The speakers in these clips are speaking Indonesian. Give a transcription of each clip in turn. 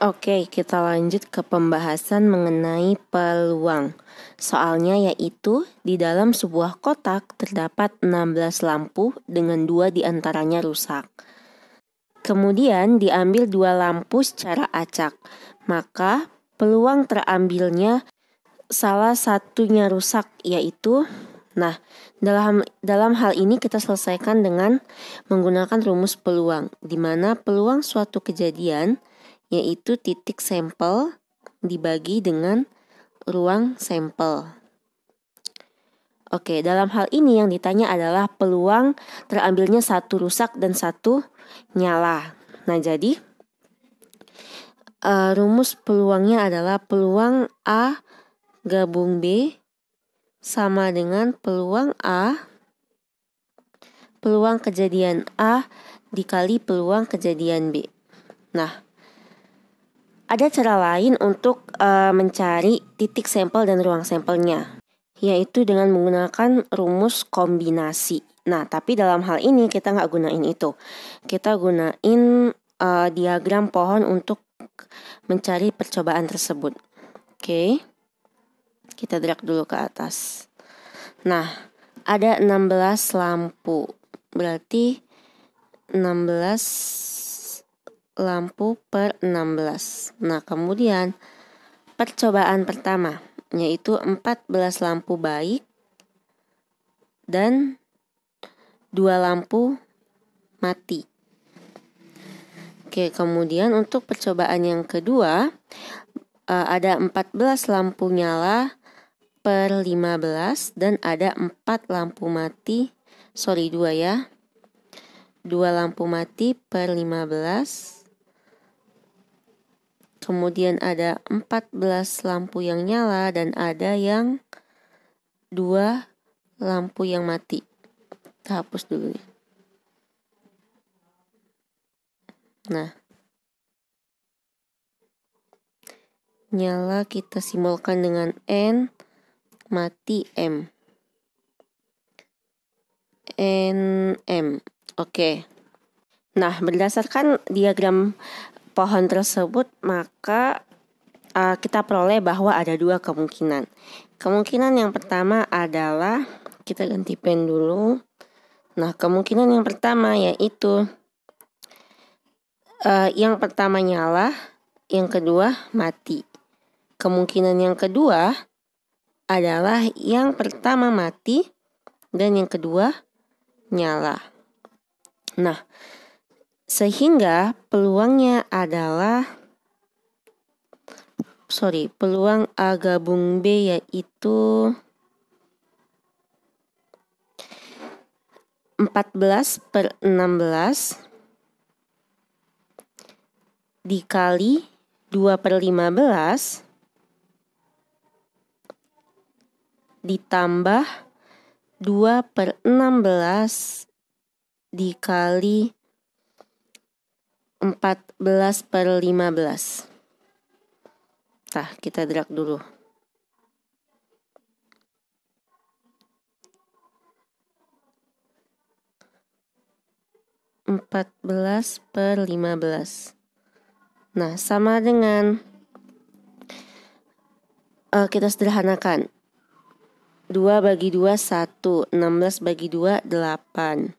Oke, kita lanjut ke pembahasan mengenai peluang. Soalnya yaitu di dalam sebuah kotak terdapat 16 lampu dengan dua di antaranya rusak. Kemudian diambil dua lampu secara acak, maka peluang terambilnya salah satunya rusak yaitu Nah, dalam dalam hal ini kita selesaikan dengan menggunakan rumus peluang, di mana peluang suatu kejadian yaitu titik sampel dibagi dengan ruang sampel. Oke, dalam hal ini yang ditanya adalah peluang terambilnya satu rusak dan satu nyala. Nah, jadi uh, rumus peluangnya adalah peluang A gabung B sama dengan peluang A peluang kejadian A dikali peluang kejadian B. Nah, ada cara lain untuk uh, mencari titik sampel dan ruang sampelnya, yaitu dengan menggunakan rumus kombinasi. Nah, tapi dalam hal ini kita nggak gunain itu. Kita gunain uh, diagram pohon untuk mencari percobaan tersebut. Oke, okay. kita drag dulu ke atas. Nah, ada 16 lampu. Berarti 16 lampu per 16. Nah, kemudian percobaan pertama yaitu 14 lampu baik dan dua lampu mati. Oke, kemudian untuk percobaan yang kedua eh, ada 14 lampu nyala per 15 dan ada 4 lampu mati. Sorry, dua ya. 2 lampu mati per 15 kemudian ada 14 lampu yang nyala dan ada yang dua lampu yang mati kita hapus dulu nih ya. nah nyala kita simbolkan dengan N mati M N M oke okay. Nah, berdasarkan diagram pohon tersebut, maka uh, kita peroleh bahwa ada dua kemungkinan. Kemungkinan yang pertama adalah kita ganti pen dulu. Nah, kemungkinan yang pertama yaitu uh, yang pertama nyala, yang kedua mati. Kemungkinan yang kedua adalah yang pertama mati dan yang kedua nyala. Nah, sehingga peluangnya adalah sorry, peluang A gabung B yaitu 14 per 16 dikali 2 per 15 ditambah 2 per 16 dikali 14 per 15 Tah, kita drag dulu empat belas per lima belas. Nah, sama dengan uh, kita sederhanakan dua bagi dua satu, enam belas bagi dua delapan.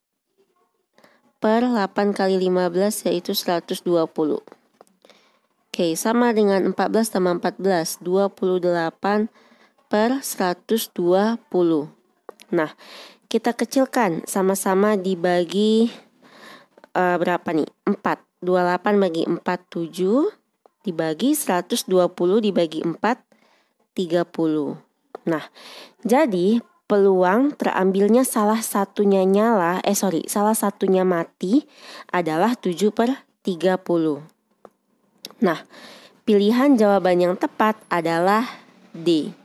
per 8 kali 15 yaitu 120. Oke, sama dengan 14 tambah 14, 28 per 120. Nah, kita kecilkan sama-sama dibagi uh, berapa nih? 4. 28 bagi 4 7 dibagi 120 dibagi 4 30. Nah, jadi peluang terambilnya salah satunya nyala, eh sorry, salah satunya mati adalah 7 per 30. Nah, pilihan jawaban yang tepat adalah D.